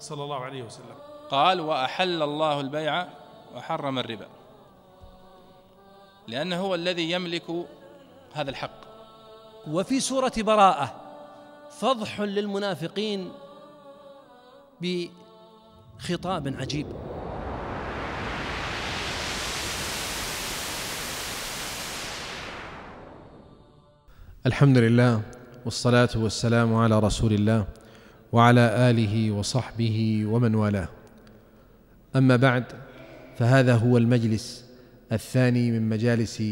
صلى الله عليه وسلم قال وأحل الله البيع وحرم الربا لأنه هو الذي يملك هذا الحق وفي سورة براءة فضح للمنافقين بخطاب عجيب الحمد لله والصلاة والسلام على رسول الله وعلى اله وصحبه ومن والاه اما بعد فهذا هو المجلس الثاني من مجالس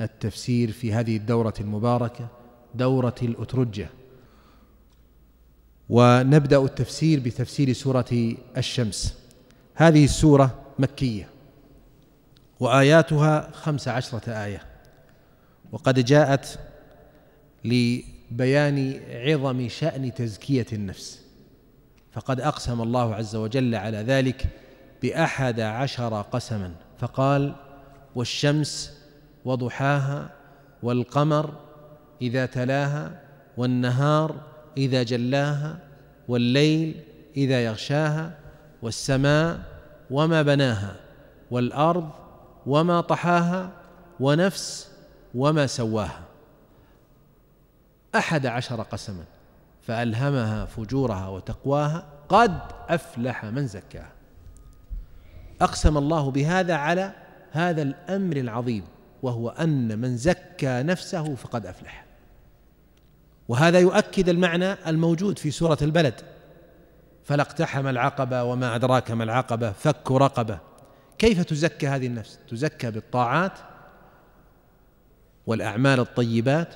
التفسير في هذه الدوره المباركه دوره الاترجه ونبدا التفسير بتفسير سوره الشمس هذه السوره مكيه واياتها خمس عشره ايه وقد جاءت بيان عظم شأن تزكية النفس فقد أقسم الله عز وجل على ذلك بأحد عشر قسما فقال والشمس وضحاها والقمر إذا تلاها والنهار إذا جلاها والليل إذا يغشاها والسماء وما بناها والأرض وما طحاها ونفس وما سواها أحد عشر قسما فألهمها فجورها وتقواها قد أفلح من زكاها أقسم الله بهذا على هذا الأمر العظيم وهو أن من زكى نفسه فقد أفلح وهذا يؤكد المعنى الموجود في سورة البلد فلا اقتحم العقبة وما أدراك ما العقبة فك رقبة كيف تزكى هذه النفس تزكى بالطاعات والأعمال الطيبات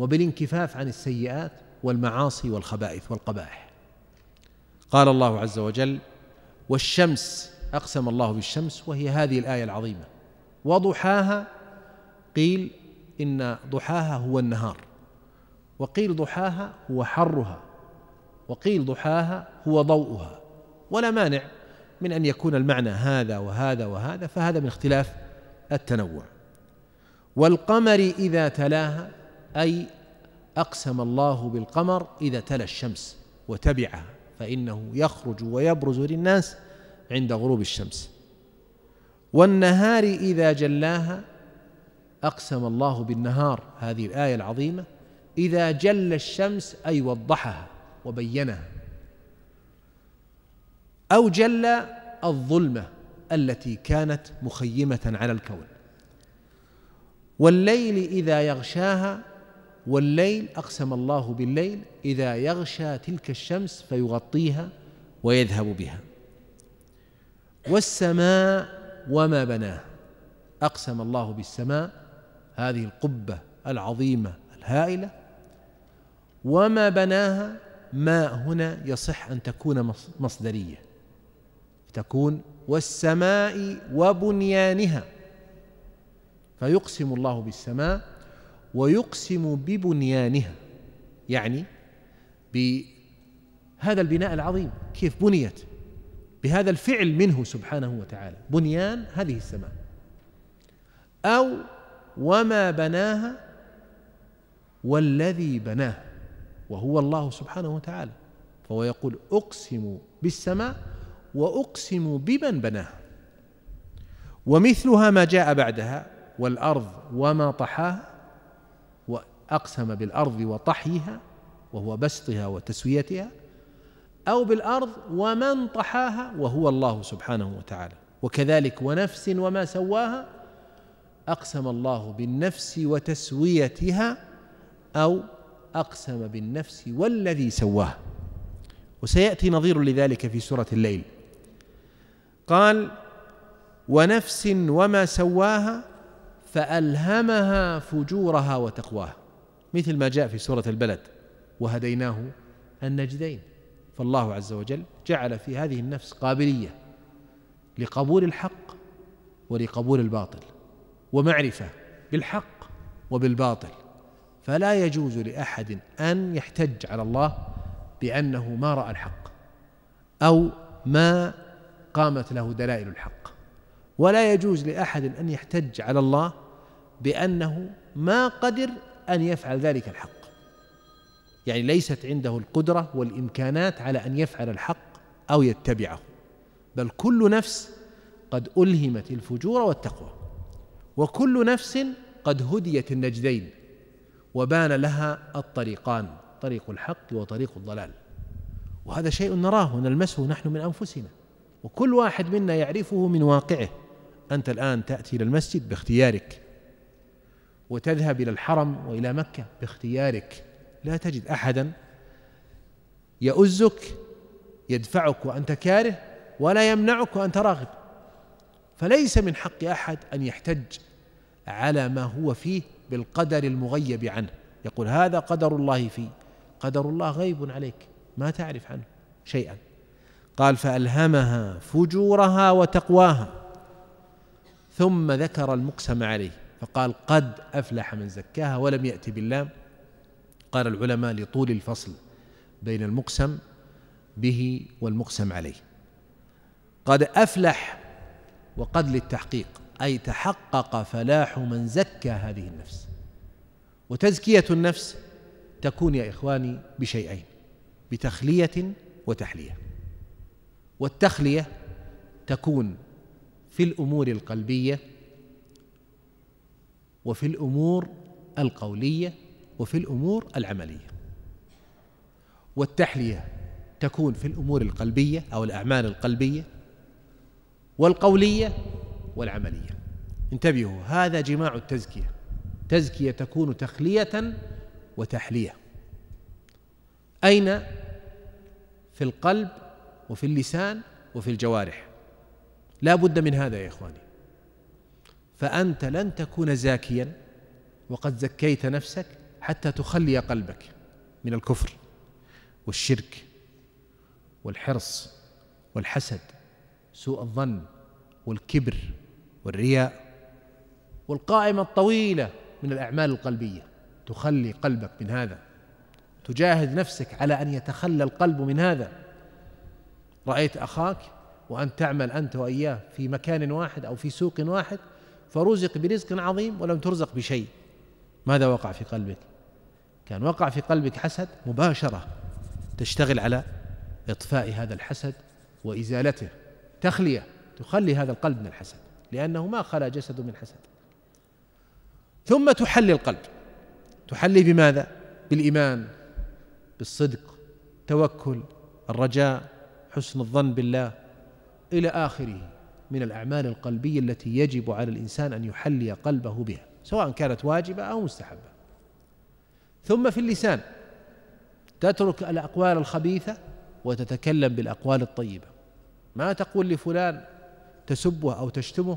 وبالانكفاف عن السيئات والمعاصي والخبائث والقبائح قال الله عز وجل والشمس اقسم الله بالشمس وهي هذه الايه العظيمه وضحاها قيل ان ضحاها هو النهار وقيل ضحاها هو حرها وقيل ضحاها هو ضوءها ولا مانع من ان يكون المعنى هذا وهذا وهذا فهذا من اختلاف التنوع والقمر اذا تلاها أي أقسم الله بالقمر إذا تلا الشمس وتبعها فإنه يخرج ويبرز للناس عند غروب الشمس والنهار إذا جلاها أقسم الله بالنهار هذه الآية العظيمة إذا جل الشمس أي وضحها وبينها أو جل الظلمة التي كانت مخيمة على الكون والليل إذا يغشاها والليل أقسم الله بالليل إذا يغشى تلك الشمس فيغطيها ويذهب بها والسماء وما بناها أقسم الله بالسماء هذه القبة العظيمة الهائلة وما بناها ما هنا يصح أن تكون مصدرية تكون والسماء وبنيانها فيقسم الله بالسماء ويقسم ببنيانها يعني بهذا البناء العظيم كيف بنيت بهذا الفعل منه سبحانه وتعالى بنيان هذه السماء أو وما بناها والذي بناه وهو الله سبحانه وتعالى فهو يقول أقسم بالسماء وأقسم بمن بناها ومثلها ما جاء بعدها والأرض وما طحاها أقسم بالأرض وطحيها وهو بسطها وتسويتها أو بالأرض ومن طحاها وهو الله سبحانه وتعالى وكذلك ونفس وما سواها أقسم الله بالنفس وتسويتها أو أقسم بالنفس والذي سواها وسيأتي نظير لذلك في سورة الليل قال ونفس وما سواها فألهمها فجورها وتقواها مثل ما جاء في سورة البلد وهديناه النجدين فالله عز وجل جعل في هذه النفس قابلية لقبول الحق ولقبول الباطل ومعرفة بالحق وبالباطل فلا يجوز لأحد أن يحتج على الله بأنه ما رأى الحق أو ما قامت له دلائل الحق ولا يجوز لأحد أن يحتج على الله بأنه ما قدر أن يفعل ذلك الحق يعني ليست عنده القدرة والإمكانات على أن يفعل الحق أو يتبعه بل كل نفس قد ألهمت الفجور والتقوى وكل نفس قد هديت النجدين وبان لها الطريقان طريق الحق وطريق الضلال وهذا شيء نراه نلمسه نحن من انفسنا وكل واحد منا يعرفه من واقعه انت الان تاتي الى المسجد باختيارك وتذهب إلى الحرم وإلى مكة باختيارك لا تجد أحدا يؤزك يدفعك وأنت كاره ولا يمنعك وأنت راغب فليس من حق أحد أن يحتج على ما هو فيه بالقدر المغيب عنه يقول هذا قدر الله فيه قدر الله غيب عليك ما تعرف عنه شيئا قال فألهمها فجورها وتقواها ثم ذكر المقسم عليه فقال قد أفلح من زكاها ولم يأتي باللام قال العلماء لطول الفصل بين المقسم به والمقسم عليه قد أفلح وقد للتحقيق أي تحقق فلاح من زكى هذه النفس وتزكية النفس تكون يا إخواني بشيئين بتخلية وتحلية والتخلية تكون في الأمور القلبية وفي الامور القوليه وفي الامور العمليه والتحليه تكون في الامور القلبيه او الاعمال القلبيه والقوليه والعمليه انتبهوا هذا جماع التزكيه تزكيه تكون تخليه وتحليه اين في القلب وفي اللسان وفي الجوارح لا بد من هذا يا اخواني فأنت لن تكون زاكيا وقد زكيت نفسك حتى تخلي قلبك من الكفر والشرك والحرص والحسد سوء الظن والكبر والرياء والقائمة الطويلة من الأعمال القلبية تخلي قلبك من هذا تجاهد نفسك على أن يتخلى القلب من هذا رأيت أخاك وأن تعمل أنت وإياه في مكان واحد أو في سوق واحد فرزق برزق عظيم ولم ترزق بشيء ماذا وقع في قلبك كان وقع في قلبك حسد مباشرة تشتغل على إطفاء هذا الحسد وإزالته تخلية تخلي هذا القلب من الحسد لأنه ما خلا جسد من حسد ثم تحلي القلب تحلي بماذا؟ بالإيمان بالصدق توكل الرجاء حسن الظن بالله إلى آخره من الأعمال القلبية التي يجب على الإنسان أن يحلي قلبه بها سواء كانت واجبة أو مستحبة ثم في اللسان تترك الأقوال الخبيثة وتتكلم بالأقوال الطيبة ما تقول لفلان تسبه أو تشتمه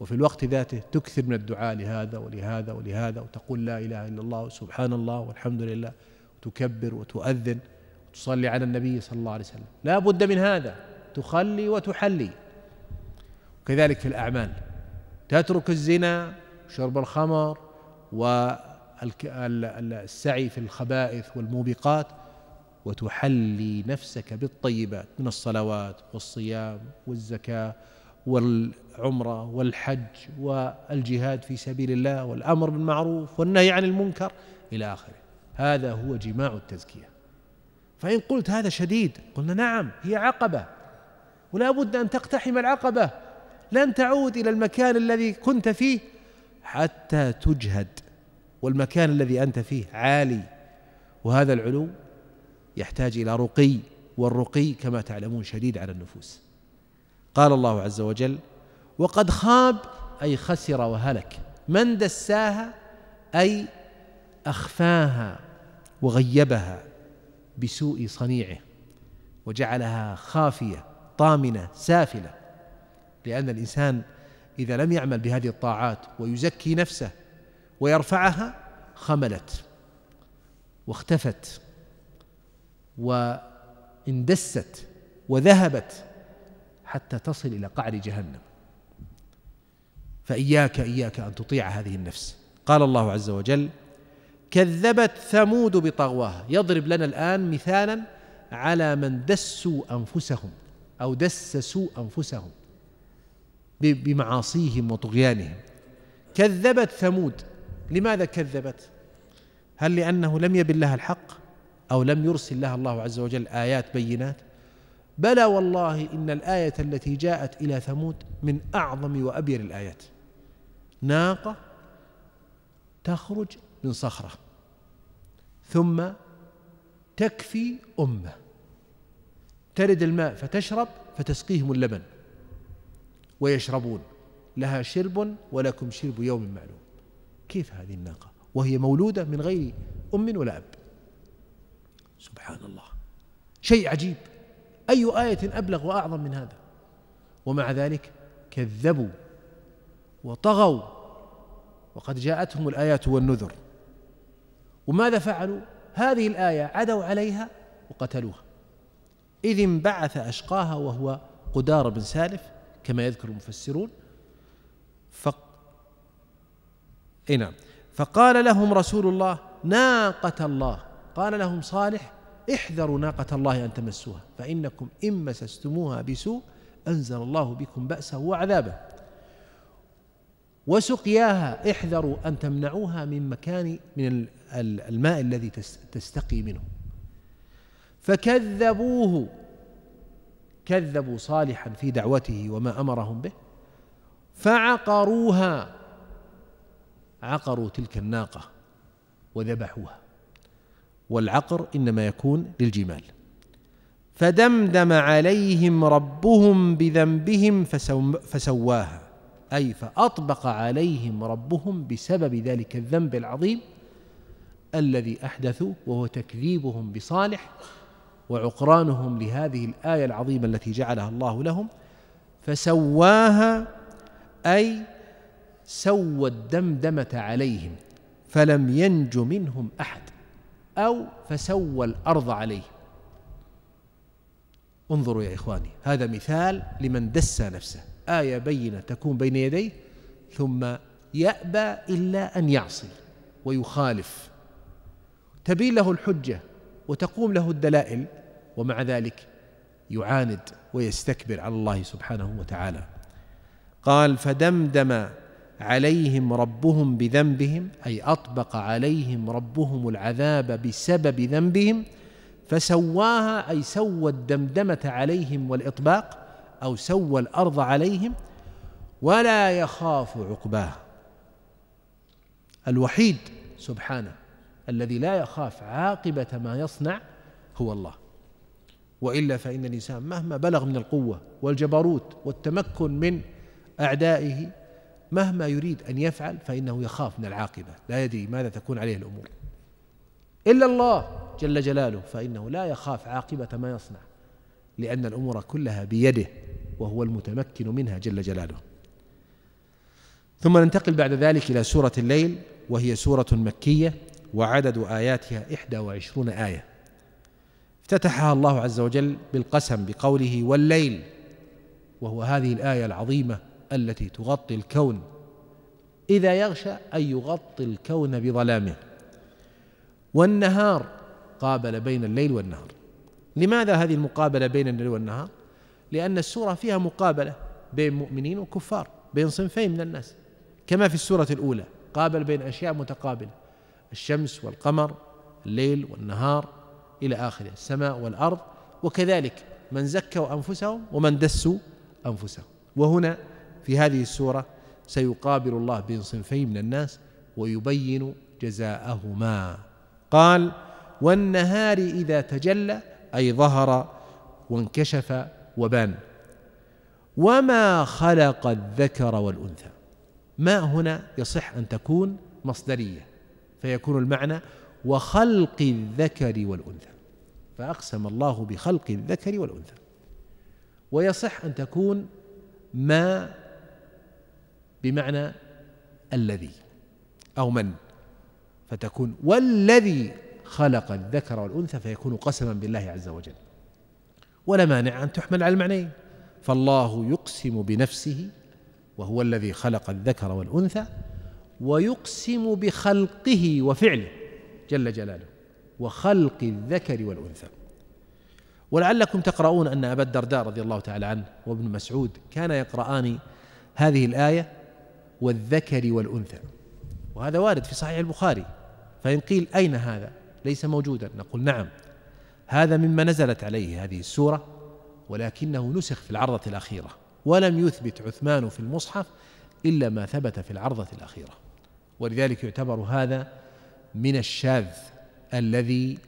وفي الوقت ذاته تكثر من الدعاء لهذا ولهذا ولهذا وتقول لا إله إلا الله وسبحان الله والحمد لله وتكبر وتؤذن وتصلي على النبي صلى الله عليه وسلم لا بد من هذا تخلي وتحلي كذلك في الأعمال تترك الزنا شرب الخمر والسعي في الخبائث والموبقات وتحلي نفسك بالطيبات من الصلوات والصيام والزكاة والعمرة والحج والجهاد في سبيل الله والأمر بالمعروف والنهي عن المنكر إلى آخره هذا هو جماع التزكية فإن قلت هذا شديد قلنا نعم هي عقبة ولا بد أن تقتحم العقبة لن تعود الى المكان الذي كنت فيه حتى تجهد والمكان الذي انت فيه عالي وهذا العلو يحتاج الى رقي والرقي كما تعلمون شديد على النفوس قال الله عز وجل وقد خاب اي خسر وهلك من دساها اي اخفاها وغيبها بسوء صنيعه وجعلها خافيه طامنه سافله لأن الإنسان إذا لم يعمل بهذه الطاعات ويزكي نفسه ويرفعها خملت واختفت واندست وذهبت حتى تصل إلى قعر جهنم فإياك إياك أن تطيع هذه النفس قال الله عز وجل كذبت ثمود بطغواها يضرب لنا الآن مثالا على من دسوا أنفسهم أو دسسوا أنفسهم بمعاصيهم وطغيانهم كذبت ثمود لماذا كذبت هل لانه لم يبن لها الحق او لم يرسل لها الله عز وجل ايات بينات بلى والله ان الايه التي جاءت الى ثمود من اعظم وابير الايات ناقه تخرج من صخره ثم تكفي امه ترد الماء فتشرب فتسقيهم اللبن ويشربون لها شرب ولكم شرب يوم معلوم كيف هذه الناقة وهي مولودة من غير أم ولا أب سبحان الله شيء عجيب أي آية أبلغ وأعظم من هذا ومع ذلك كذبوا وطغوا وقد جاءتهم الآيات والنذر وماذا فعلوا هذه الآية عدوا عليها وقتلوها إذ انبعث أشقاها وهو قدار بن سالف كما يذكر المفسرون ف... إيه نعم فقال لهم رسول الله ناقة الله قال لهم صالح احذروا ناقة الله أن تمسوها فإنكم إن مسستموها بسوء أنزل الله بكم بأسه وعذابه وسقياها احذروا أن تمنعوها من مكان من الماء الذي تستقي منه فكذبوه كذبوا صالحا في دعوته وما امرهم به فعقروها عقروا تلك الناقه وذبحوها والعقر انما يكون للجمال فدمدم عليهم ربهم بذنبهم فسواها اي فاطبق عليهم ربهم بسبب ذلك الذنب العظيم الذي احدثوا وهو تكذيبهم بصالح وعقرانهم لهذه الآية العظيمة التي جعلها الله لهم فسواها أي سوى الدمدمة عليهم فلم ينج منهم أحد أو فسوى الأرض عليهم انظروا يا إخواني هذا مثال لمن دس نفسه آية بينة تكون بين يديه ثم يأبى إلا أن يعصي ويخالف تبين له الحجة وتقوم له الدلائل ومع ذلك يعاند ويستكبر على الله سبحانه وتعالى قال فدمدم عليهم ربهم بذنبهم اي اطبق عليهم ربهم العذاب بسبب ذنبهم فسواها اي سوى الدمدمه عليهم والاطباق او سوى الارض عليهم ولا يخاف عقباها الوحيد سبحانه الذي لا يخاف عاقبه ما يصنع هو الله والا فان الانسان مهما بلغ من القوه والجبروت والتمكن من اعدائه مهما يريد ان يفعل فانه يخاف من العاقبه لا يدري ماذا تكون عليه الامور الا الله جل جلاله فانه لا يخاف عاقبه ما يصنع لان الامور كلها بيده وهو المتمكن منها جل جلاله ثم ننتقل بعد ذلك الى سوره الليل وهي سوره مكيه وعدد اياتها 21 ايه افتتحها الله عز وجل بالقسم بقوله والليل وهو هذه الايه العظيمه التي تغطي الكون اذا يغشى ان يغطي الكون بظلامه والنهار قابل بين الليل والنهار لماذا هذه المقابله بين الليل والنهار لان السوره فيها مقابله بين مؤمنين وكفار بين صنفين من الناس كما في السوره الاولى قابل بين اشياء متقابله الشمس والقمر الليل والنهار إلى آخره السماء والأرض وكذلك من زكوا أنفسهم ومن دسوا أنفسهم وهنا في هذه السورة سيقابل الله بين صنفين من الناس ويبين جزاءهما قال والنهار إذا تجلى أي ظهر وانكشف وبان وما خلق الذكر والأنثى ما هنا يصح أن تكون مصدرية فيكون المعنى وخلق الذكر والأنثى فأقسم الله بخلق الذكر والأنثى ويصح أن تكون ما بمعنى الذي أو من فتكون والذي خلق الذكر والأنثى فيكون قسما بالله عز وجل ولا مانع أن تحمل على المعنيين فالله يقسم بنفسه وهو الذي خلق الذكر والأنثى ويقسم بخلقه وفعله جل جلاله وخلق الذكر والأنثى ولعلكم تقرؤون أن أبا الدرداء رضي الله تعالى عنه وابن مسعود كان يقرآن هذه الآية والذكر والأنثى وهذا وارد في صحيح البخاري فإن قيل أين هذا ليس موجودا نقول نعم هذا مما نزلت عليه هذه السورة ولكنه نسخ في العرضة الأخيرة ولم يثبت عثمان في المصحف إلا ما ثبت في العرضة الأخيرة ولذلك يعتبر هذا من الشاذ الذي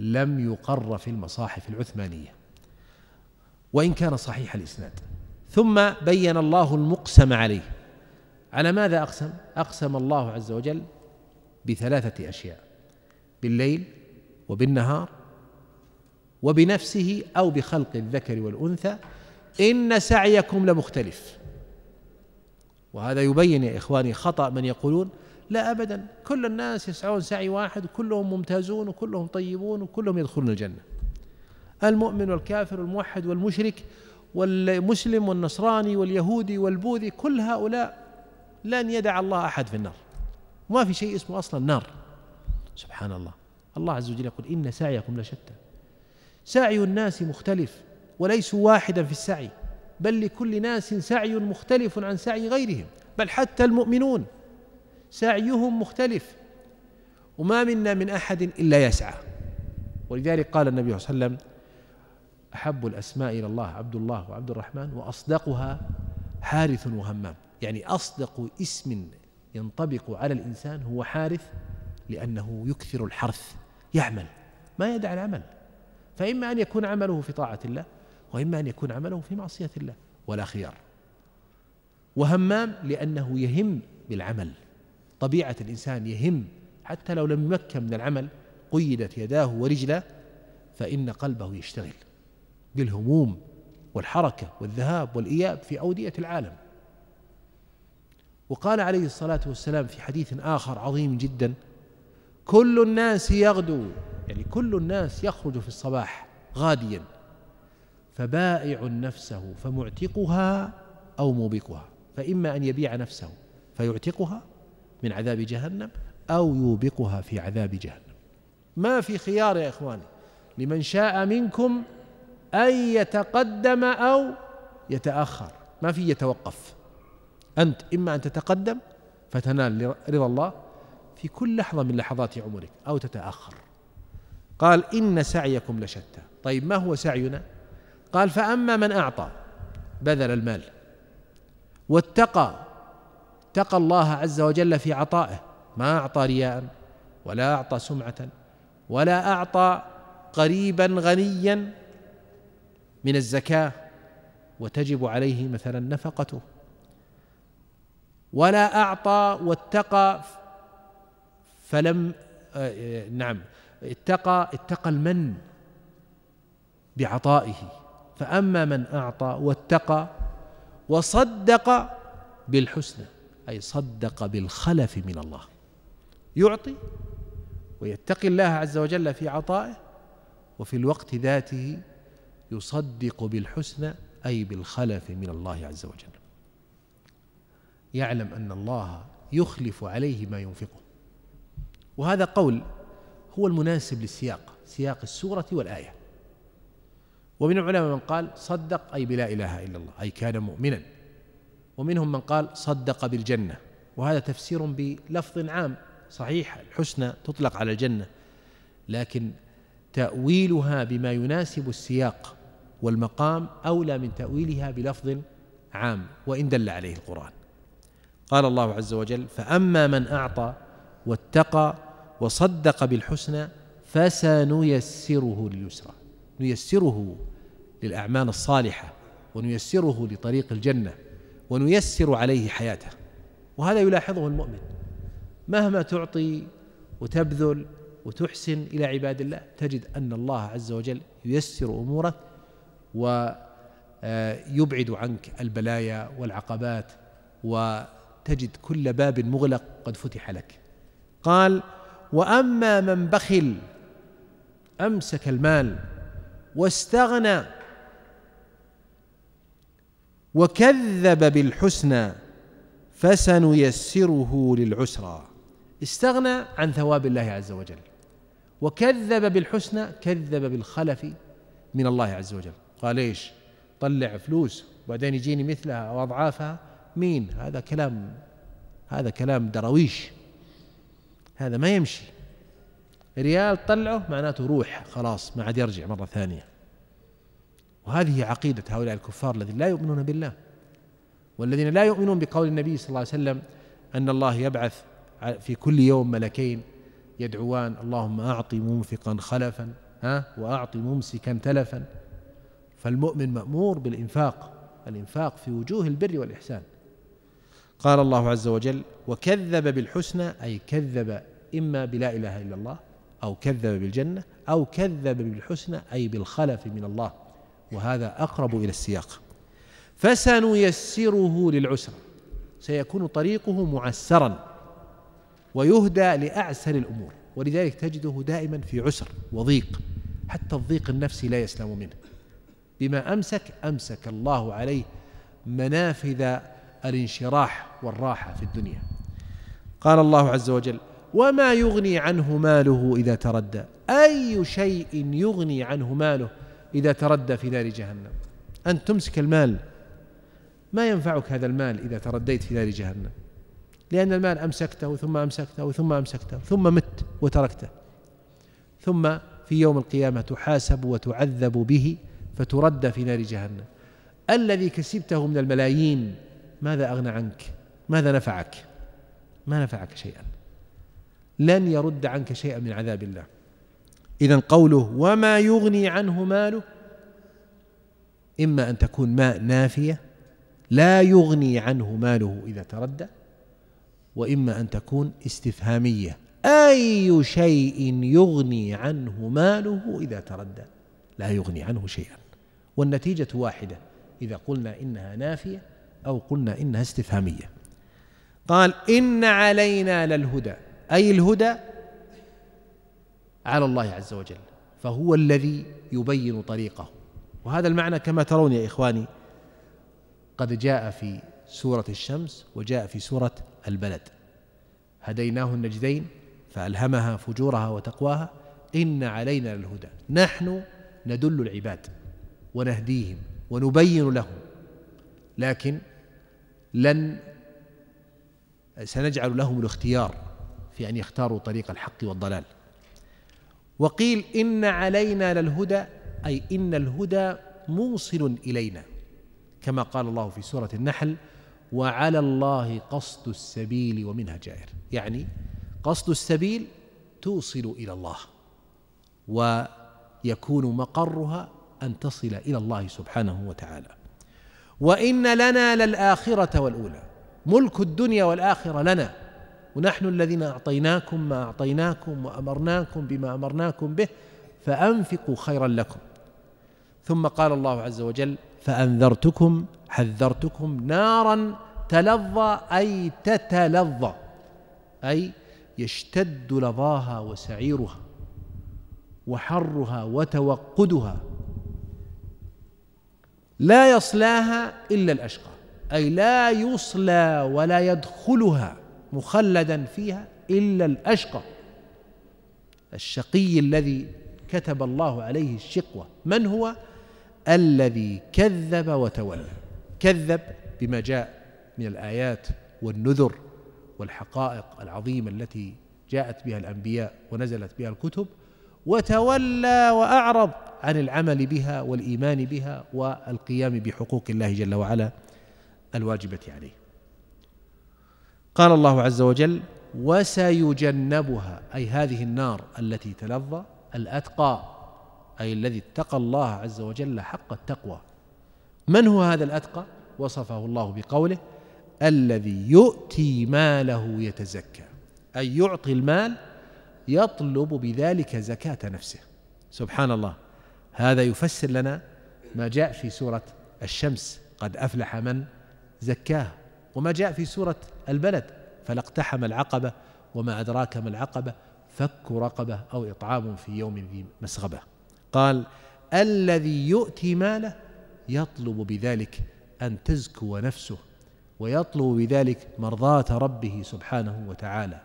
لم يقر في المصاحف العثمانيه وان كان صحيح الاسناد ثم بين الله المقسم عليه على ماذا اقسم اقسم الله عز وجل بثلاثه اشياء بالليل وبالنهار وبنفسه او بخلق الذكر والانثى ان سعيكم لمختلف وهذا يبين يا اخواني خطا من يقولون لا أبدا كل الناس يسعون سعي واحد وكلهم ممتازون وكلهم طيبون وكلهم يدخلون الجنة المؤمن والكافر والموحد والمشرك والمسلم والنصراني واليهودي والبوذي كل هؤلاء لن يدع الله أحد في النار ما في شيء اسمه أصلا نار سبحان الله الله عز وجل يقول إن سعيكم لشتى سعي الناس مختلف وليسوا واحدا في السعي بل لكل ناس سعي مختلف عن سعي غيرهم بل حتى المؤمنون سعيهم مختلف وما منا من احد الا يسعى ولذلك قال النبي صلى الله عليه وسلم احب الاسماء الى الله عبد الله وعبد الرحمن واصدقها حارث وهمام يعني اصدق اسم ينطبق على الانسان هو حارث لانه يكثر الحرث يعمل ما يدع العمل فاما ان يكون عمله في طاعه الله واما ان يكون عمله في معصيه الله ولا خيار وهمام لانه يهم بالعمل طبيعة الإنسان يهم حتى لو لم يمكن من العمل قيدت يداه ورجله فإن قلبه يشتغل بالهموم والحركة والذهاب والإياب في أودية العالم وقال عليه الصلاة والسلام في حديث آخر عظيم جدا كل الناس يغدو يعني كل الناس يخرج في الصباح غاديا فبائع نفسه فمعتقها أو موبقها فإما أن يبيع نفسه فيعتقها من عذاب جهنم أو يوبقها في عذاب جهنم ما في خيار يا إخواني لمن شاء منكم أن يتقدم أو يتأخر ما في يتوقف أنت إما أن تتقدم فتنال رضا الله في كل لحظة من لحظات عمرك أو تتأخر قال إن سعيكم لشتى طيب ما هو سعينا قال فأما من أعطى بذل المال واتقى اتقى الله عز وجل في عطائه ما أعطى رياء ولا أعطى سمعة ولا أعطى قريبا غنيا من الزكاة وتجب عليه مثلا نفقته ولا أعطى واتقى فلم آه، نعم اتقى اتقى المن بعطائه فأما من أعطى واتقى وصدق بالحسنى أي صدق بالخلف من الله يعطي ويتقي الله عز وجل في عطائه وفي الوقت ذاته يصدق بالحسنى أي بالخلف من الله عز وجل يعلم أن الله يخلف عليه ما ينفقه وهذا قول هو المناسب للسياق سياق السورة والآية ومن العلماء من قال صدق أي بلا إله إلا الله أي كان مؤمنا ومنهم من قال صدق بالجنه وهذا تفسير بلفظ عام صحيح الحسنى تطلق على الجنه لكن تاويلها بما يناسب السياق والمقام اولى من تاويلها بلفظ عام وان دل عليه القران قال الله عز وجل فاما من اعطى واتقى وصدق بالحسنى فسنيسره لليسرى نيسره للاعمال الصالحه ونيسره لطريق الجنه ونيسر عليه حياته وهذا يلاحظه المؤمن مهما تعطي وتبذل وتحسن الى عباد الله تجد ان الله عز وجل ييسر امورك ويبعد عنك البلايا والعقبات وتجد كل باب مغلق قد فتح لك قال واما من بخل امسك المال واستغنى وكذب بالحسنى فسنيسره للعسرى استغنى عن ثواب الله عز وجل وكذب بالحسنى كذب بالخلف من الله عز وجل قال ايش طلع فلوس وبعدين يجيني مثلها او اضعافها مين هذا كلام هذا كلام درويش هذا ما يمشي ريال طلعه معناته روح خلاص ما عاد يرجع مره ثانيه وهذه عقيدة هؤلاء الكفار الذين لا يؤمنون بالله والذين لا يؤمنون بقول النبي صلى الله عليه وسلم أن الله يبعث في كل يوم ملكين يدعوان اللهم أعطي منفقا خلفا ها وأعطي ممسكا تلفا فالمؤمن مأمور بالإنفاق الإنفاق في وجوه البر والإحسان قال الله عز وجل وكذب بالحسنى أي كذب إما بلا إله إلا الله أو كذب بالجنة أو كذب بالحسنى أي بالخلف من الله وهذا أقرب إلى السياق فسنيسره للعسر سيكون طريقه معسرا ويهدى لأعسر الأمور ولذلك تجده دائما في عسر وضيق حتى الضيق النفسي لا يسلم منه بما أمسك أمسك الله عليه منافذ الانشراح والراحة في الدنيا قال الله عز وجل وما يغني عنه ماله إذا تردى أي شيء يغني عنه ماله إذا تردى في نار جهنم أن تمسك المال ما ينفعك هذا المال إذا ترديت في نار جهنم لأن المال أمسكته ثم أمسكته ثم أمسكته ثم مت وتركته ثم في يوم القيامة تحاسب وتعذب به فتردى في نار جهنم الذي كسبته من الملايين ماذا أغنى عنك ماذا نفعك ما نفعك شيئا لن يرد عنك شيئا من عذاب الله إذا قوله وما يغني عنه ماله إما أن تكون ماء نافية لا يغني عنه ماله إذا تردى وإما أن تكون استفهامية أي شيء يغني عنه ماله إذا تردى لا يغني عنه شيئا والنتيجة واحدة إذا قلنا إنها نافية أو قلنا إنها استفهامية قال إن علينا للهدى أي الهدى على الله عز وجل فهو الذي يبين طريقه وهذا المعنى كما ترون يا إخواني قد جاء في سورة الشمس وجاء في سورة البلد هديناه النجدين فألهمها فجورها وتقواها إن علينا للهدى نحن ندل العباد ونهديهم ونبين لهم لكن لن سنجعل لهم الاختيار في أن يختاروا طريق الحق والضلال وقيل إن علينا للهدى أي إن الهدى موصل إلينا كما قال الله في سورة النحل وعلى الله قصد السبيل ومنها جائر يعني قصد السبيل توصل إلى الله ويكون مقرها أن تصل إلى الله سبحانه وتعالى وإن لنا للآخرة والأولى ملك الدنيا والآخرة لنا ونحن الذين أعطيناكم ما أعطيناكم وأمرناكم بما أمرناكم به فأنفقوا خيرا لكم ثم قال الله عز وجل فأنذرتكم حذرتكم نارا تلظى أي تتلظى أي يشتد لظاها وسعيرها وحرها وتوقدها لا يصلاها إلا الأشقى أي لا يصلى ولا يدخلها مخلدا فيها الا الاشقى الشقي الذي كتب الله عليه الشقوه من هو الذي كذب وتولى كذب بما جاء من الايات والنذر والحقائق العظيمه التي جاءت بها الانبياء ونزلت بها الكتب وتولى واعرض عن العمل بها والايمان بها والقيام بحقوق الله جل وعلا الواجبه عليه قال الله عز وجل وسيجنبها اي هذه النار التي تلظى الاتقى اي الذي اتقى الله عز وجل حق التقوى من هو هذا الاتقى وصفه الله بقوله الذي يؤتي ماله يتزكى اي يعطي المال يطلب بذلك زكاه نفسه سبحان الله هذا يفسر لنا ما جاء في سوره الشمس قد افلح من زكاه وما جاء في سورة البلد فلاقتحم العقبة وما أدراك ما العقبة فك رقبة أو إطعام في يوم ذي مسغبة قال الذي يؤتي ماله يطلب بذلك أن تزكو نفسه ويطلب بذلك مرضاة ربه سبحانه وتعالى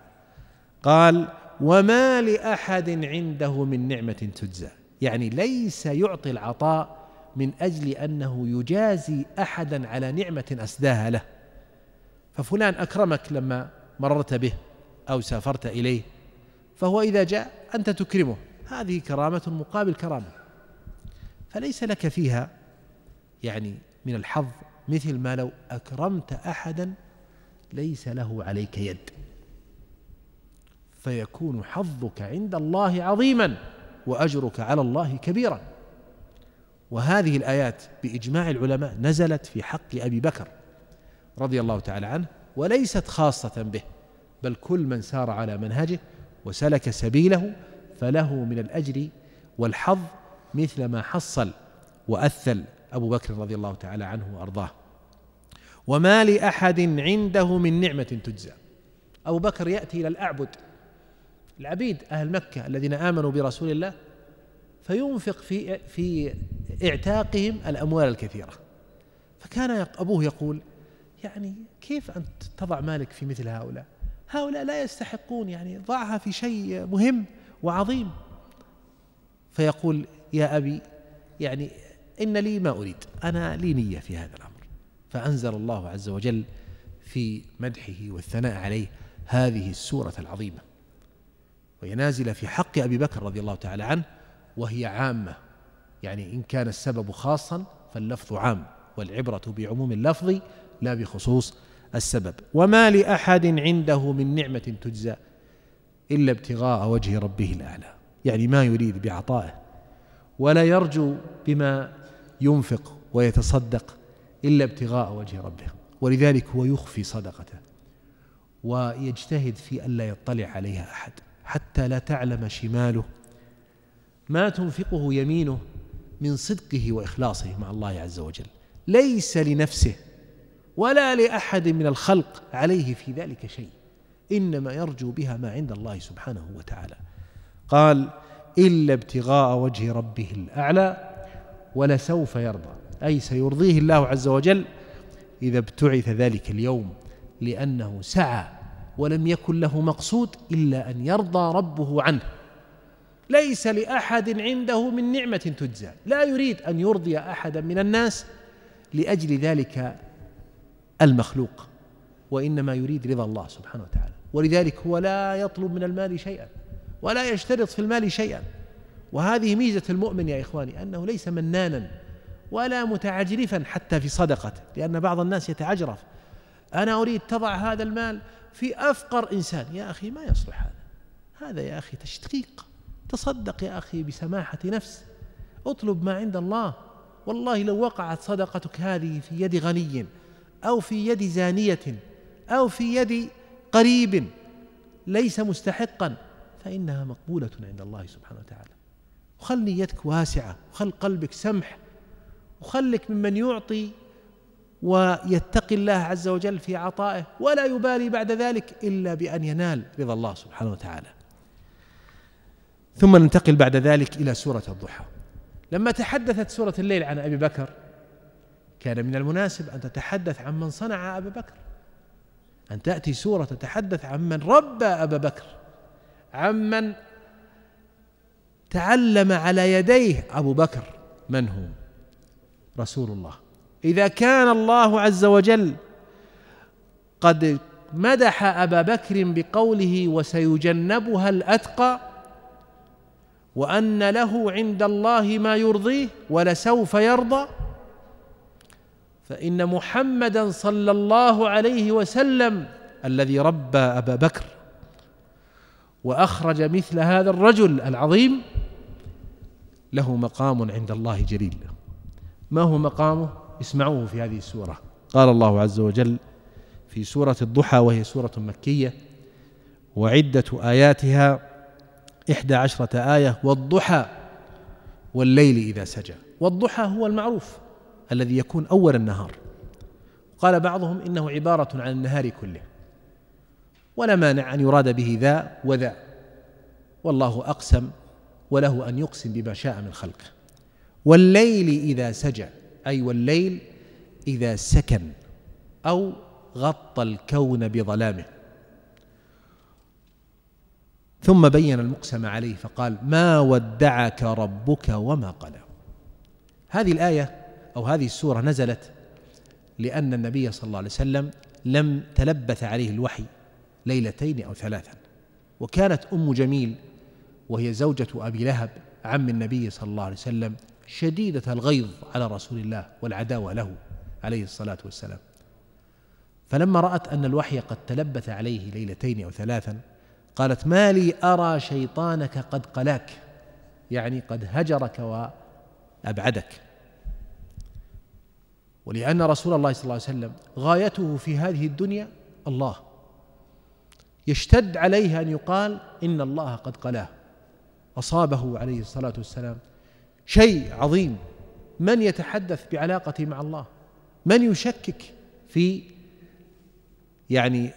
قال وما لأحد عنده من نعمة تجزى يعني ليس يعطي العطاء من أجل أنه يجازي أحدا على نعمة أسداها له ففلان أكرمك لما مررت به أو سافرت إليه فهو إذا جاء أنت تكرمه هذه كرامة مقابل كرامة فليس لك فيها يعني من الحظ مثل ما لو أكرمت أحدا ليس له عليك يد فيكون حظك عند الله عظيما وأجرك على الله كبيرا وهذه الآيات بإجماع العلماء نزلت في حق أبي بكر رضي الله تعالى عنه وليست خاصة به بل كل من سار على منهجه وسلك سبيله فله من الأجر والحظ مثل ما حصل وأثل أبو بكر رضي الله تعالى عنه وأرضاه وما لأحد عنده من نعمة تجزى أبو بكر يأتي إلى الأعبد العبيد أهل مكة الذين آمنوا برسول الله فينفق في في اعتاقهم الأموال الكثيرة فكان أبوه يقول يعني كيف أنت تضع مالك في مثل هؤلاء هؤلاء لا يستحقون يعني ضعها في شيء مهم وعظيم فيقول يا أبي يعني إن لي ما أريد أنا لي نية في هذا الأمر فأنزل الله عز وجل في مدحه والثناء عليه هذه السورة العظيمة وينازل في حق أبي بكر رضي الله تعالى عنه وهي عامة يعني إن كان السبب خاصا فاللفظ عام والعبرة بعموم اللفظ لا بخصوص السبب وما لأحد عنده من نعمة تجزى إلا ابتغاء وجه ربه الأعلى يعني ما يريد بعطائه ولا يرجو بما ينفق ويتصدق إلا ابتغاء وجه ربه ولذلك هو يخفي صدقته ويجتهد في ألا يطلع عليها أحد حتى لا تعلم شماله ما تنفقه يمينه من صدقه واخلاصه مع الله عز وجل ليس لنفسه ولا لاحد من الخلق عليه في ذلك شيء انما يرجو بها ما عند الله سبحانه وتعالى قال الا ابتغاء وجه ربه الاعلى ولسوف يرضى اي سيرضيه الله عز وجل اذا ابتعث ذلك اليوم لانه سعى ولم يكن له مقصود الا ان يرضى ربه عنه ليس لاحد عنده من نعمه تجزى لا يريد ان يرضي احدا من الناس لاجل ذلك المخلوق وإنما يريد رضا الله سبحانه وتعالى ولذلك هو لا يطلب من المال شيئا ولا يشترط في المال شيئا وهذه ميزة المؤمن يا إخواني أنه ليس منانا ولا متعجرفا حتى في صدقته لأن بعض الناس يتعجرف أنا أريد تضع هذا المال في أفقر إنسان يا أخي ما يصلح هذا هذا يا أخي تشتقيق تصدق يا أخي بسماحة نفس اطلب ما عند الله والله لو وقعت صدقتك هذه في يد غني او في يد زانيه او في يد قريب ليس مستحقا فانها مقبوله عند الله سبحانه وتعالى وخل نيتك واسعه وخل قلبك سمح وخلك ممن يعطي ويتقي الله عز وجل في عطائه ولا يبالي بعد ذلك الا بان ينال رضا الله سبحانه وتعالى. ثم ننتقل بعد ذلك الى سوره الضحى. لما تحدثت سوره الليل عن ابي بكر كان من المناسب أن تتحدث عن من صنع أبا بكر أن تأتي سورة تتحدث عن من ربى أبا بكر عن من تعلم على يديه أبو بكر من هو رسول الله إذا كان الله عز وجل قد مدح أبا بكر بقوله وسيجنبها الأتقى وأن له عند الله ما يرضيه ولسوف يرضى فإن محمدا صلى الله عليه وسلم الذي ربى أبا بكر وأخرج مثل هذا الرجل العظيم له مقام عند الله جليل ما هو مقامه اسمعوه في هذه السورة قال الله عز وجل في سورة الضحى وهي سورة مكية وعدة آياتها إحدى عشرة آية والضحى والليل إذا سجى والضحى هو المعروف الذي يكون أول النهار قال بعضهم إنه عبارة عن النهار كله ولا مانع أن يراد به ذا وذا والله أقسم وله أن يقسم بما شاء من خلقه والليل إذا سجع أي والليل إذا سكن أو غطى الكون بظلامه ثم بين المقسم عليه فقال ما ودعك ربك وما قلى هذه الآية أو هذه السورة نزلت لأن النبي صلى الله عليه وسلم لم تلبث عليه الوحي ليلتين أو ثلاثا وكانت أم جميل وهي زوجة أبي لهب عم النبي صلى الله عليه وسلم شديدة الغيظ على رسول الله والعداوة له عليه الصلاة والسلام فلما رأت أن الوحي قد تلبث عليه ليلتين أو ثلاثا قالت ما لي أرى شيطانك قد قلاك يعني قد هجرك وأبعدك ولأن رسول الله صلى الله عليه وسلم غايته في هذه الدنيا الله يشتد عليه أن يقال إن الله قد قلاه أصابه عليه الصلاة والسلام شيء عظيم من يتحدث بعلاقته مع الله من يشكك في يعني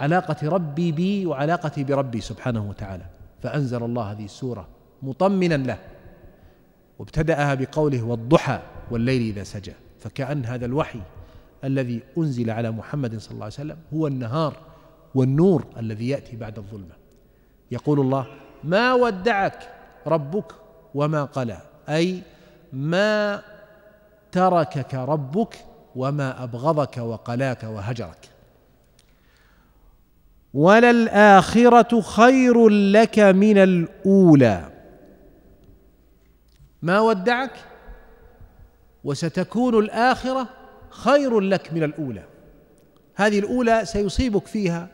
علاقة ربي بي وعلاقتي بربي سبحانه وتعالى فأنزل الله هذه السورة مطمنا له وابتدأها بقوله والضحى والليل إذا سجى فكأن هذا الوحي الذي أنزل على محمد صلى الله عليه وسلم هو النهار والنور الذي يأتي بعد الظلمة يقول الله ما ودعك ربك وما قلى أي ما تركك ربك وما أبغضك وقلاك وهجرك وللآخرة خير لك من الأولى ما ودعك وستكون الاخره خير لك من الاولى هذه الاولى سيصيبك فيها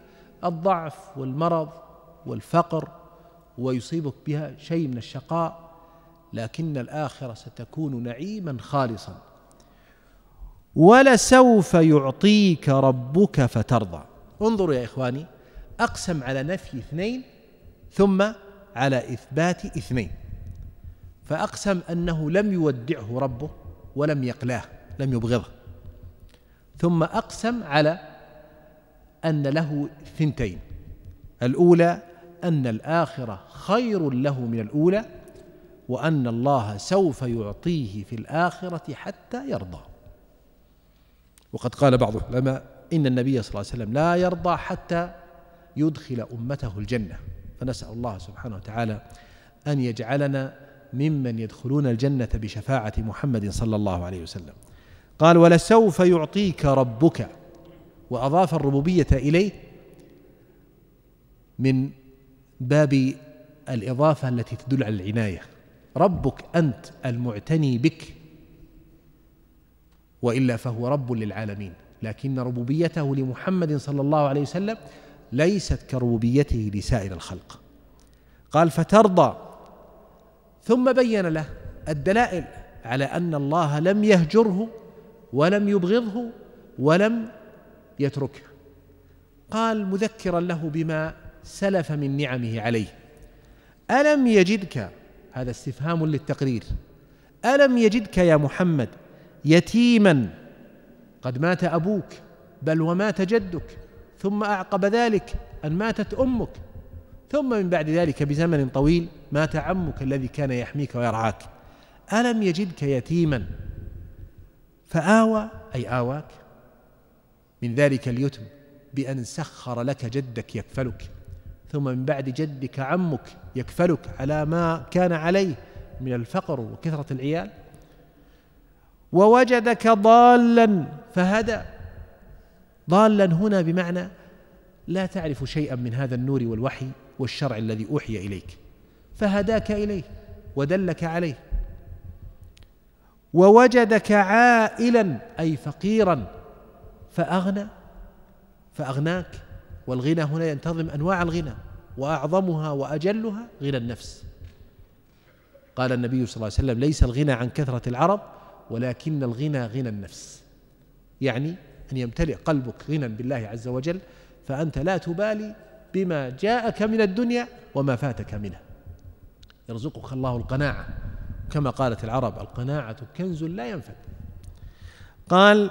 الضعف والمرض والفقر ويصيبك بها شيء من الشقاء لكن الاخره ستكون نعيما خالصا ولسوف يعطيك ربك فترضى انظروا يا اخواني اقسم على نفي اثنين ثم على اثبات اثنين فاقسم انه لم يودعه ربه ولم يقلاه لم يبغضه ثم أقسم على أن له ثنتين الأولى أن الآخرة خير له من الأولى وأن الله سوف يعطيه في الآخرة حتى يرضى وقد قال بعض العلماء إن النبي صلى الله عليه وسلم لا يرضى حتى يدخل أمته الجنة فنسأل الله سبحانه وتعالى أن يجعلنا ممن يدخلون الجنة بشفاعة محمد صلى الله عليه وسلم قال ولسوف يعطيك ربك وأضاف الربوبية إليه من باب الإضافة التي تدل على العناية ربك أنت المعتني بك وإلا فهو رب للعالمين لكن ربوبيته لمحمد صلى الله عليه وسلم ليست كربوبيته لسائر الخلق قال فترضى ثم بين له الدلائل على ان الله لم يهجره ولم يبغضه ولم يتركه قال مذكرا له بما سلف من نعمه عليه الم يجدك هذا استفهام للتقرير الم يجدك يا محمد يتيما قد مات ابوك بل ومات جدك ثم اعقب ذلك ان ماتت امك ثم من بعد ذلك بزمن طويل مات عمك الذي كان يحميك ويرعاك ألم يجدك يتيما فآوى أي آواك من ذلك اليتم بأن سخر لك جدك يكفلك ثم من بعد جدك عمك يكفلك على ما كان عليه من الفقر وكثرة العيال ووجدك ضالا فهدى ضالا هنا بمعنى لا تعرف شيئا من هذا النور والوحي والشرع الذي أوحي إليك فهداك اليه ودلك عليه ووجدك عائلا اي فقيرا فاغنى فاغناك والغنى هنا ينتظم انواع الغنى واعظمها واجلها غنى النفس قال النبي صلى الله عليه وسلم ليس الغنى عن كثره العرض ولكن الغنى غنى النفس يعني ان يمتلئ قلبك غنى بالله عز وجل فانت لا تبالي بما جاءك من الدنيا وما فاتك منها يرزقك الله القناعة كما قالت العرب القناعة كنز لا ينفد قال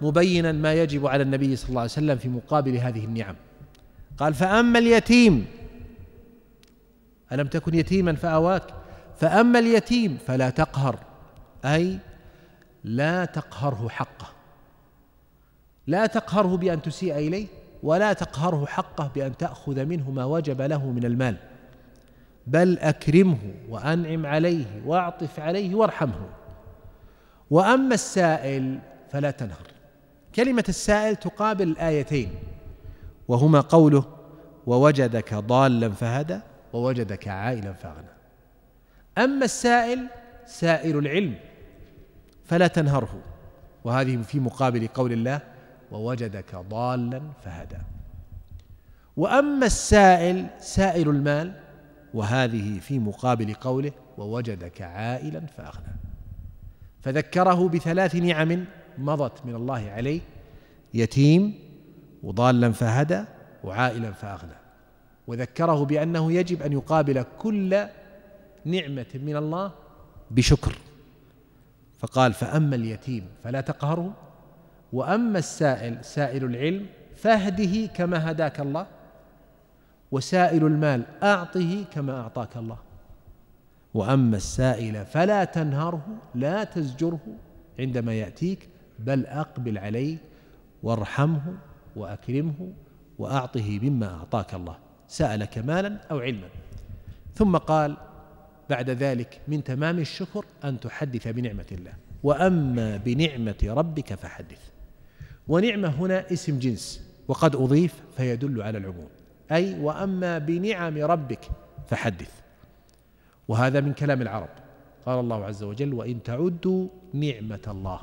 مبينا ما يجب على النبي صلى الله عليه وسلم في مقابل هذه النعم قال فأما اليتيم ألم تكن يتيما فأواك فأما اليتيم فلا تقهر أي لا تقهره حقه لا تقهره بأن تسيء إليه ولا تقهره حقه بأن تأخذ منه ما وجب له من المال بل اكرمه وانعم عليه واعطف عليه وارحمه واما السائل فلا تنهر كلمه السائل تقابل الايتين وهما قوله ووجدك ضالا فهدى ووجدك عائلا فاغنى اما السائل سائل العلم فلا تنهره وهذه في مقابل قول الله ووجدك ضالا فهدى واما السائل سائل المال وهذه في مقابل قوله ووجدك عائلا فأغنى فذكره بثلاث نعم مضت من الله عليه يتيم وضالا فهدى وعائلا فأغنى وذكره بأنه يجب أن يقابل كل نعمة من الله بشكر فقال فأما اليتيم فلا تقهره وأما السائل سائل العلم فاهده كما هداك الله وسائل المال أعطه كما أعطاك الله وأما السائل فلا تنهره لا تزجره عندما يأتيك بل أقبل عليه وارحمه وأكرمه وأعطه مما أعطاك الله سألك مالا أو علما ثم قال بعد ذلك من تمام الشكر أن تحدث بنعمة الله وأما بنعمة ربك فحدث ونعمة هنا اسم جنس وقد أضيف فيدل على العموم أي وأما بنعم ربك فحدث وهذا من كلام العرب قال الله عز وجل وإن تعدوا نعمة الله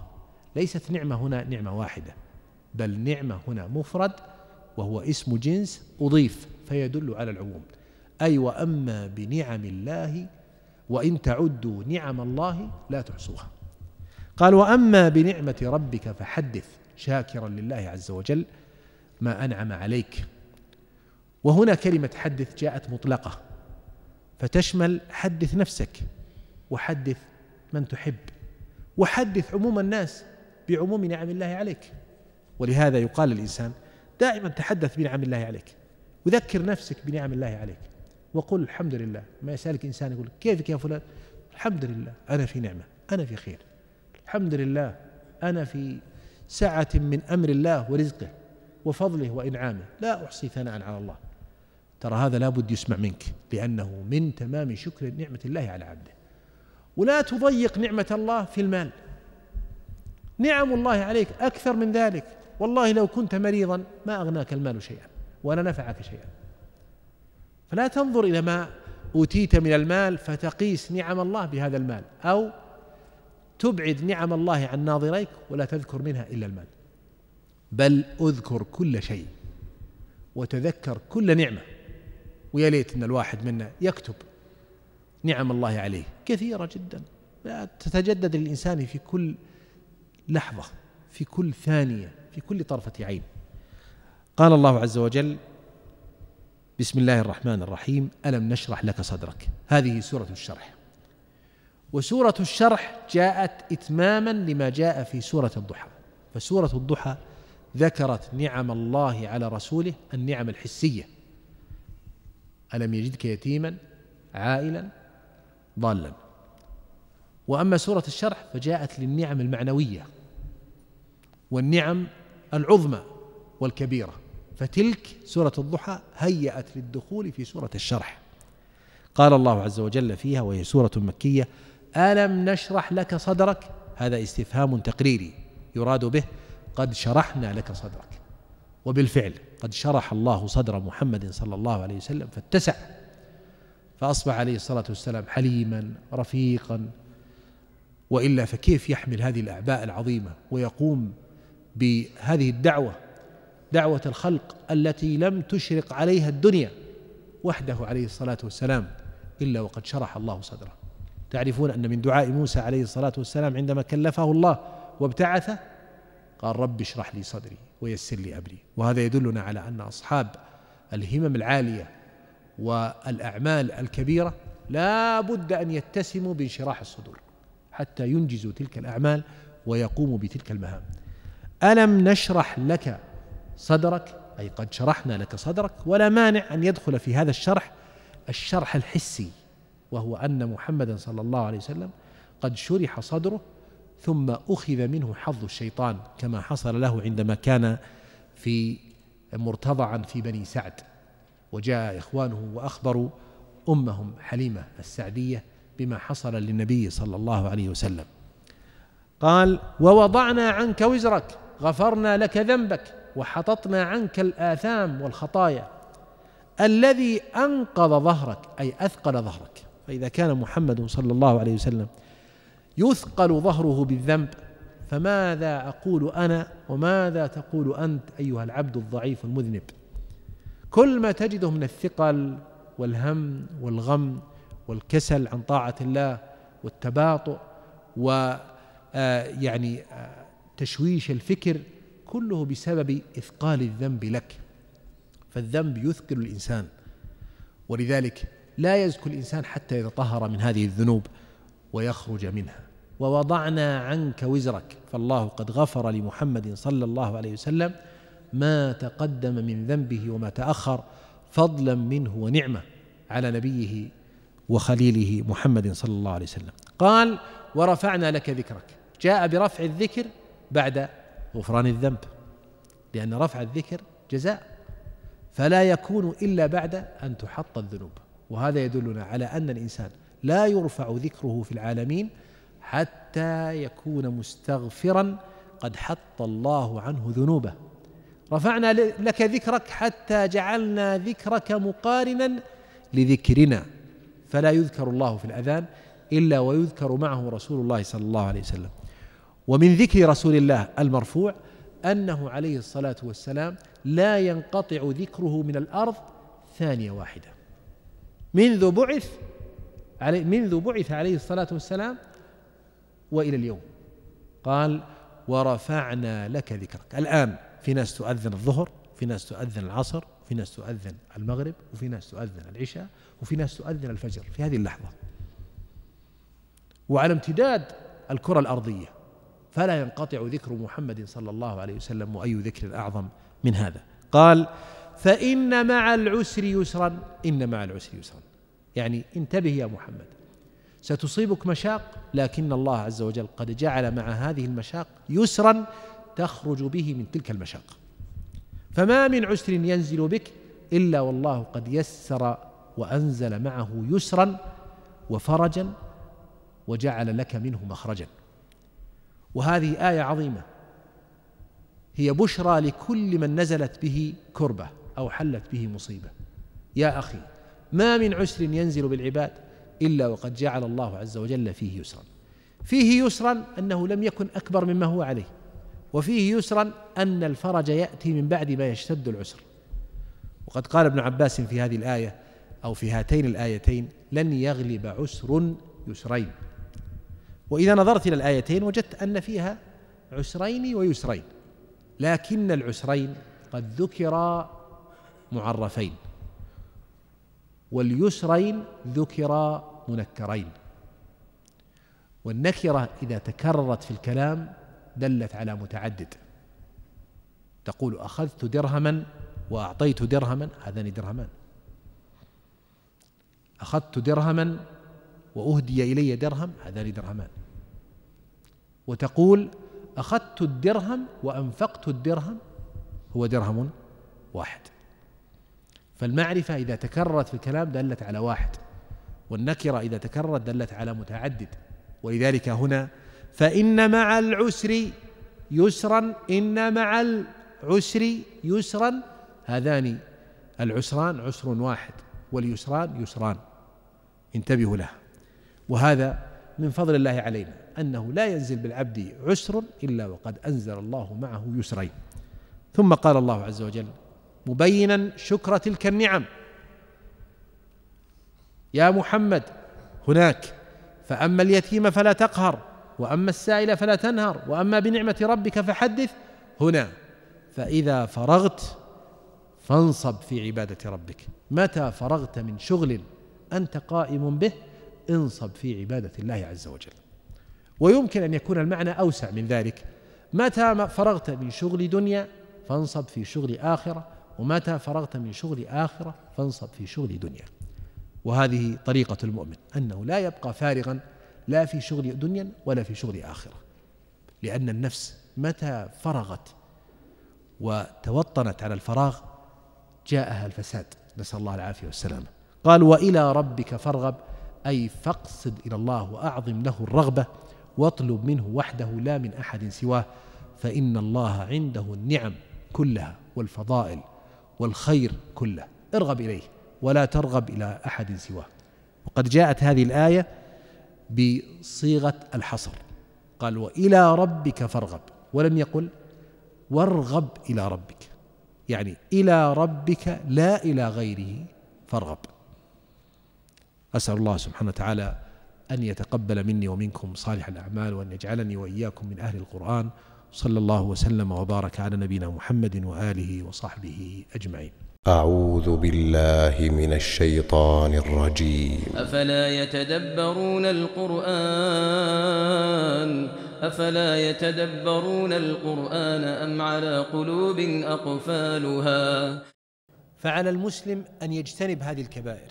ليست نعمة هنا نعمة واحدة بل نعمة هنا مفرد وهو اسم جنس أضيف فيدل على العموم أي وأما بنعم الله وإن تعدوا نعم الله لا تحصوها قال وأما بنعمة ربك فحدث شاكرا لله عز وجل ما أنعم عليك وهنا كلمة حدث جاءت مطلقة فتشمل حدث نفسك وحدث من تحب وحدث عموم الناس بعموم نعم الله عليك ولهذا يقال للإنسان دائما تحدث بنعم الله عليك وذكر نفسك بنعم الله عليك وقل الحمد لله ما يسألك إنسان يقول كيفك يا فلان الحمد لله أنا في نعمة أنا في خير الحمد لله أنا في سعة من أمر الله ورزقه وفضله وإنعامه لا أحصي ثناء على الله ترى هذا لابد يسمع منك لأنه من تمام شكر نعمة الله على عبده ولا تضيق نعمة الله في المال نعم الله عليك أكثر من ذلك والله لو كنت مريضا ما أغناك المال شيئا ولا نفعك شيئا فلا تنظر إلى ما أوتيت من المال فتقيس نعم الله بهذا المال أو تبعد نعم الله عن ناظريك ولا تذكر منها إلا المال بل اذكر كل شيء وتذكر كل نعمه ويا ليت ان الواحد منا يكتب نعم الله عليه كثيره جدا تتجدد للانسان في كل لحظه في كل ثانيه في كل طرفه عين قال الله عز وجل بسم الله الرحمن الرحيم الم نشرح لك صدرك هذه سوره الشرح وسوره الشرح جاءت اتماما لما جاء في سوره الضحى فسوره الضحى ذكرت نعم الله على رسوله النعم الحسيه ألم يجدك يتيما عائلا ضالا وأما سورة الشرح فجاءت للنعم المعنوية والنعم العظمى والكبيرة فتلك سورة الضحى هيأت للدخول في سورة الشرح قال الله عز وجل فيها وهي سورة مكية ألم نشرح لك صدرك هذا استفهام تقريري يراد به قد شرحنا لك صدرك وبالفعل قد شرح الله صدر محمد صلى الله عليه وسلم فاتسع فأصبح عليه الصلاة والسلام حليما رفيقا وإلا فكيف يحمل هذه الأعباء العظيمة ويقوم بهذه الدعوة دعوة الخلق التي لم تشرق عليها الدنيا وحده عليه الصلاة والسلام إلا وقد شرح الله صدره تعرفون أن من دعاء موسى عليه الصلاة والسلام عندما كلفه الله وابتعثه قال رب اشرح لي صدري ويسر لي أمري وهذا يدلنا على أن أصحاب الهمم العالية والأعمال الكبيرة لا بد أن يتسموا بانشراح الصدور حتى ينجزوا تلك الأعمال ويقوموا بتلك المهام ألم نشرح لك صدرك أي قد شرحنا لك صدرك ولا مانع أن يدخل في هذا الشرح الشرح الحسي وهو أن محمدا صلى الله عليه وسلم قد شرح صدره ثم أخذ منه حظ الشيطان كما حصل له عندما كان في مرتضعا في بني سعد وجاء إخوانه وأخبروا أمهم حليمة السعدية بما حصل للنبي صلى الله عليه وسلم قال ووضعنا عنك وزرك غفرنا لك ذنبك وحططنا عنك الآثام والخطايا الذي أنقض ظهرك أي أثقل ظهرك فإذا كان محمد صلى الله عليه وسلم يثقل ظهره بالذنب فماذا اقول انا وماذا تقول انت ايها العبد الضعيف المذنب كل ما تجده من الثقل والهم والغم والكسل عن طاعه الله والتباطؤ و آه، يعني آه، تشويش الفكر كله بسبب اثقال الذنب لك فالذنب يثقل الانسان ولذلك لا يزكو الانسان حتى يتطهر من هذه الذنوب ويخرج منها ووضعنا عنك وزرك فالله قد غفر لمحمد صلى الله عليه وسلم ما تقدم من ذنبه وما تاخر فضلا منه ونعمه على نبيه وخليله محمد صلى الله عليه وسلم قال ورفعنا لك ذكرك جاء برفع الذكر بعد غفران الذنب لأن رفع الذكر جزاء فلا يكون إلا بعد أن تحط الذنوب وهذا يدلنا على أن الإنسان لا يرفع ذكره في العالمين حتى يكون مستغفرا قد حط الله عنه ذنوبه رفعنا لك ذكرك حتى جعلنا ذكرك مقارنا لذكرنا فلا يذكر الله في الاذان الا ويذكر معه رسول الله صلى الله عليه وسلم ومن ذكر رسول الله المرفوع انه عليه الصلاه والسلام لا ينقطع ذكره من الارض ثانيه واحده منذ بعث عليه منذ بعث عليه الصلاة والسلام وإلى اليوم قال ورفعنا لك ذكرك الآن في ناس تؤذن الظهر في ناس تؤذن العصر في ناس تؤذن المغرب وفي ناس تؤذن العشاء وفي ناس تؤذن الفجر في هذه اللحظة وعلى امتداد الكرة الأرضية فلا ينقطع ذكر محمد صلى الله عليه وسلم وأي ذكر أعظم من هذا قال فإن مع العسر يسرا إن مع العسر يسرا يعني انتبه يا محمد ستصيبك مشاق لكن الله عز وجل قد جعل مع هذه المشاق يسرا تخرج به من تلك المشاق فما من عسر ينزل بك الا والله قد يسر وانزل معه يسرا وفرجا وجعل لك منه مخرجا وهذه ايه عظيمه هي بشرى لكل من نزلت به كربه او حلت به مصيبه يا اخي ما من عسر ينزل بالعباد إلا وقد جعل الله عز وجل فيه يسرا فيه يسرا أنه لم يكن أكبر مما هو عليه وفيه يسرا أن الفرج يأتي من بعد ما يشتد العسر وقد قال ابن عباس في هذه الآية أو في هاتين الآيتين لن يغلب عسر يسرين وإذا نظرت إلى الآيتين وجدت أن فيها عسرين ويسرين لكن العسرين قد ذكرا معرفين واليسرين ذكرا منكرين والنكرة إذا تكررت في الكلام دلت على متعدد تقول أخذت درهما وأعطيت درهما هذان درهمان أخذت درهما وأهدي إلي درهم هذان درهمان وتقول أخذت الدرهم وأنفقت الدرهم هو درهم واحد فالمعرفة إذا تكررت في الكلام دلت على واحد والنكرة إذا تكررت دلت على متعدد ولذلك هنا فإن مع العسر يسرا إن مع العسر يسرا هذان العسران عسر واحد واليسران يسران انتبهوا له وهذا من فضل الله علينا أنه لا ينزل بالعبد عسر إلا وقد أنزل الله معه يسرين ثم قال الله عز وجل مبينا شكر تلك النعم يا محمد هناك فأما اليتيم فلا تقهر وأما السائل فلا تنهر وأما بنعمة ربك فحدث هنا فإذا فرغت فانصب في عبادة ربك متى فرغت من شغل أنت قائم به انصب في عبادة الله عز وجل ويمكن أن يكون المعنى أوسع من ذلك متى ما فرغت من شغل دنيا فانصب في شغل آخرة ومتى فرغت من شغل آخرة فانصب في شغل دنيا وهذه طريقة المؤمن أنه لا يبقى فارغا لا في شغل دنيا ولا في شغل آخرة لأن النفس متى فرغت وتوطنت على الفراغ جاءها الفساد نسأل الله العافية والسلامة قال وإلى ربك فارغب أي فاقصد إلى الله وأعظم له الرغبة واطلب منه وحده لا من أحد سواه فإن الله عنده النعم كلها والفضائل والخير كله ارغب اليه ولا ترغب الى احد سواه وقد جاءت هذه الايه بصيغه الحصر قال والى ربك فارغب ولم يقل وارغب الى ربك يعني الى ربك لا الى غيره فارغب اسال الله سبحانه وتعالى ان يتقبل مني ومنكم صالح الاعمال وان يجعلني واياكم من اهل القران صلى الله وسلم وبارك على نبينا محمد واله وصحبه اجمعين أعوذ بالله من الشيطان الرجيم أفلا يتدبرون القرآن أفلا يتدبرون القرآن أم على قلوب أقفالها فعلى المسلم أن يجتنب هذه الكبائر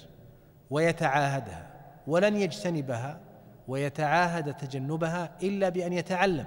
ويتعاهدها ولن يجتنبها ويتعاهد تجنبها إلا بأن يتعلم